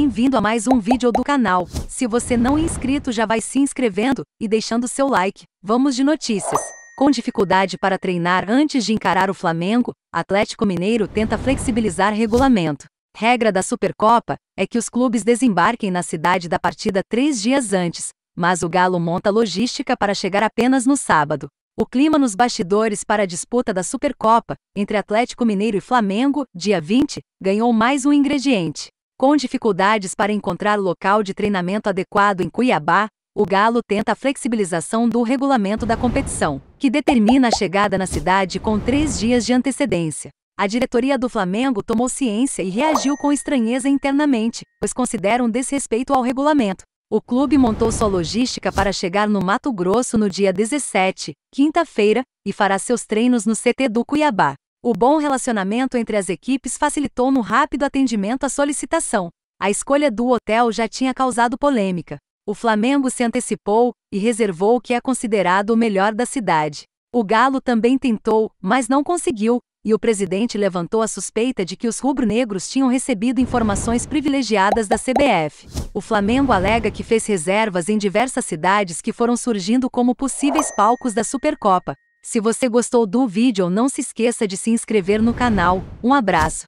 Bem-vindo a mais um vídeo do canal. Se você não é inscrito já vai se inscrevendo e deixando seu like. Vamos de notícias. Com dificuldade para treinar antes de encarar o Flamengo, Atlético Mineiro tenta flexibilizar regulamento. Regra da Supercopa é que os clubes desembarquem na cidade da partida três dias antes, mas o Galo monta logística para chegar apenas no sábado. O clima nos bastidores para a disputa da Supercopa, entre Atlético Mineiro e Flamengo, dia 20, ganhou mais um ingrediente. Com dificuldades para encontrar local de treinamento adequado em Cuiabá, o Galo tenta a flexibilização do regulamento da competição, que determina a chegada na cidade com três dias de antecedência. A diretoria do Flamengo tomou ciência e reagiu com estranheza internamente, pois considera um desrespeito ao regulamento. O clube montou sua logística para chegar no Mato Grosso no dia 17, quinta-feira, e fará seus treinos no CT do Cuiabá. O bom relacionamento entre as equipes facilitou no rápido atendimento à solicitação. A escolha do hotel já tinha causado polêmica. O Flamengo se antecipou e reservou o que é considerado o melhor da cidade. O Galo também tentou, mas não conseguiu, e o presidente levantou a suspeita de que os rubro-negros tinham recebido informações privilegiadas da CBF. O Flamengo alega que fez reservas em diversas cidades que foram surgindo como possíveis palcos da Supercopa. Se você gostou do vídeo não se esqueça de se inscrever no canal. Um abraço!